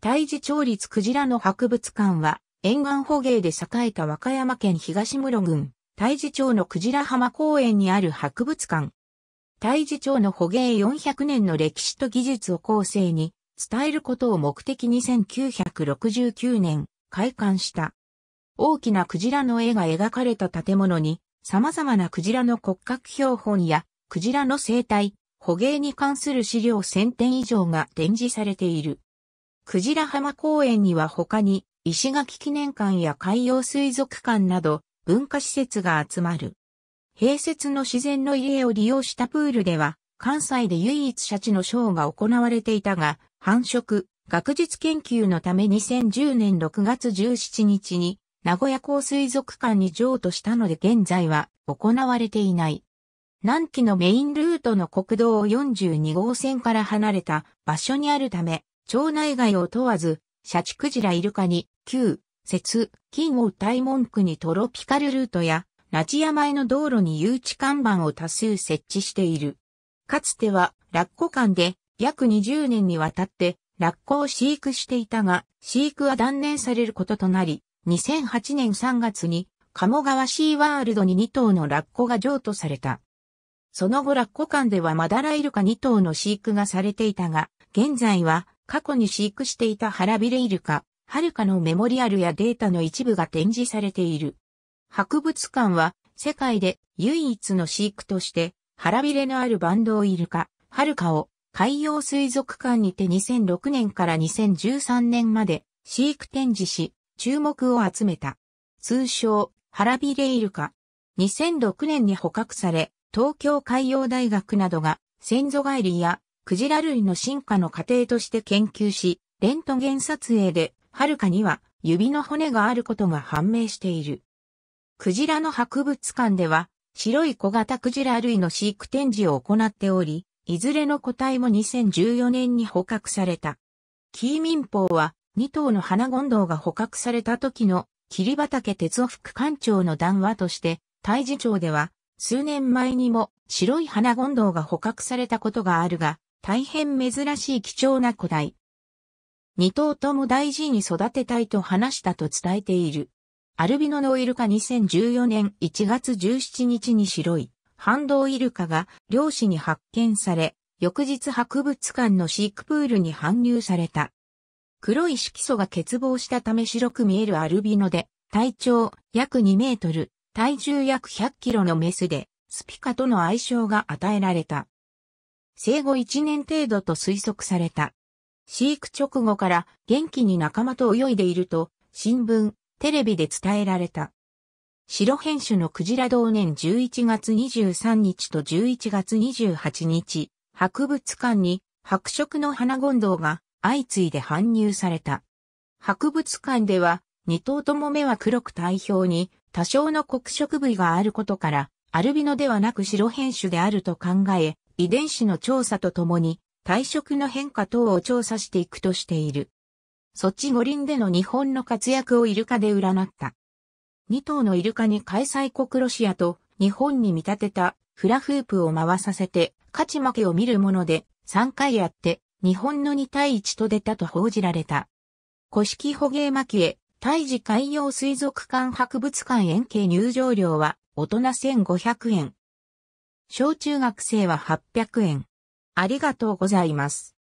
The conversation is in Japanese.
大児町立クジラの博物館は、沿岸捕鯨で栄えた和歌山県東室郡、大児町のクジラ浜公園にある博物館。大児町の捕鯨400年の歴史と技術を後世に伝えることを目的に1969年開館した。大きなクジラの絵が描かれた建物に様々なクジラの骨格標本やクジラの生態、捕鯨に関する資料1000点以上が展示されている。クジラ浜公園には他に、石垣記念館や海洋水族館など、文化施設が集まる。併設の自然の家を利用したプールでは、関西で唯一シャチのショーが行われていたが、繁殖、学術研究のため2010年6月17日に、名古屋港水族館に譲渡したので現在は行われていない。南紀のメインルートの国道42号線から離れた場所にあるため、町内外を問わず、シャチクジライルカに、旧、節、金を大い文句にトロピカルルートや、ナチヤ前の道路に誘致看板を多数設置している。かつては、ラッコ間で約20年にわたって、ラッコを飼育していたが、飼育は断念されることとなり、2008年3月に、鴨川シーワールドに2頭のラッコが譲渡された。その後ラッコ間ではマダライルカ2頭の飼育がされていたが、現在は過去に飼育していたハラビレイルカ、ハルカのメモリアルやデータの一部が展示されている。博物館は世界で唯一の飼育として腹ビレのあるバンドウイルカ、ハルカを海洋水族館にて2006年から2013年まで飼育展示し注目を集めた。通称、ハラビレイルカ。2006年に捕獲され、東京海洋大学などが先祖返りやクジラ類の進化の過程として研究し、レントゲン撮影で、はるかには指の骨があることが判明している。クジラの博物館では、白い小型クジラ類の飼育展示を行っており、いずれの個体も2014年に捕獲された。キー民法は、2頭の花ゴンドウが捕獲された時の、霧畑哲夫副館長の談話として、大事町では、数年前にも白い花ゴンドウが捕獲されたことがあるが、大変珍しい貴重な古代。二頭とも大事に育てたいと話したと伝えている。アルビノのイルカ2014年1月17日に白い、反動イルカが漁師に発見され、翌日博物館の飼育プールに搬入された。黒い色素が欠乏したため白く見えるアルビノで、体長約2メートル、体重約100キロのメスで、スピカとの相性が与えられた。生後1年程度と推測された。飼育直後から元気に仲間と泳いでいると、新聞、テレビで伝えられた。白編種のクジラ同年11月23日と11月28日、博物館に白色の花ゴンドウが相次いで搬入された。博物館では二頭とも目は黒く体表に多少の黒色部位があることから、アルビノではなく白編種であると考え、遺伝子の調査とともに、体色の変化等を調査していくとしている。ソチ五輪での日本の活躍をイルカで占った。二頭のイルカに開催国ロシアと日本に見立てたフラフープを回させて勝ち負けを見るもので3回やって日本の2対1と出たと報じられた。古式捕鯨巻へ大治海洋水族館博物館園系入場料は大人1500円。小中学生は800円。ありがとうございます。